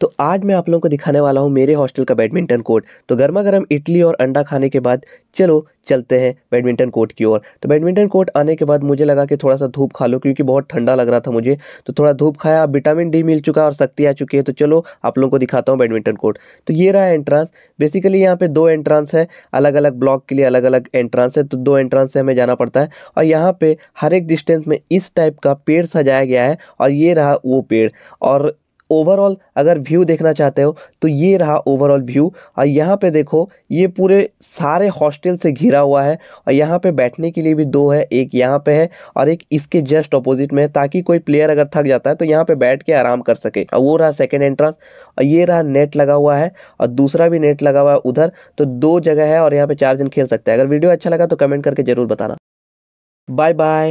तो आज मैं आप लोगों को दिखाने वाला हूँ मेरे हॉस्टल का बैडमिंटन कोर्ट तो गर्मा गर्म इडली और अंडा खाने के बाद चलो चलते हैं बैडमिंटन कोर्ट की ओर तो बैडमिंटन कोर्ट आने के बाद मुझे लगा कि थोड़ा सा धूप खा लो क्योंकि बहुत ठंडा लग रहा था मुझे तो थोड़ा धूप खाया विटामिन डी मिल चुका और शक्ति आ चुकी है तो चलो आप लोगों को दिखाता हूँ बैडमिंटन कोर्ट तो ये रहा एंट्रांस बेसिकली यहाँ पर दो एंट्रांस है अलग अलग ब्लॉक के लिए अलग अलग एंट्रांस है तो दो एंट्रांस से हमें जाना पड़ता है और यहाँ पर हर एक डिस्टेंस में इस टाइप का पेड़ सजाया गया है और ये रहा वो पेड़ और ओवरऑल अगर व्यू देखना चाहते हो तो ये रहा ओवरऑल व्यू और यहाँ पे देखो ये पूरे सारे हॉस्टल से घिरा हुआ है और यहाँ पे बैठने के लिए भी दो है एक यहाँ पे है और एक इसके जस्ट अपोजिट में है ताकि कोई प्लेयर अगर थक जाता है तो यहाँ पे बैठ के आराम कर सके और वो रहा सेकेंड एंट्रेंस और ये रहा नेट लगा हुआ है और दूसरा भी नेट लगा हुआ है उधर तो दो जगह है और यहाँ पे चार जन खेल सकते हैं अगर वीडियो अच्छा लगा तो कमेंट करके जरूर बताना बाय बाय